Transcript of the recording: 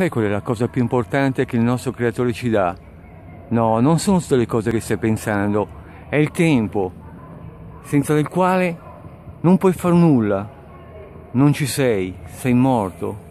sai qual è la cosa più importante che il nostro creatore ci dà? No, non sono solo le cose che stai pensando, è il tempo, senza il quale non puoi far nulla, non ci sei, sei morto.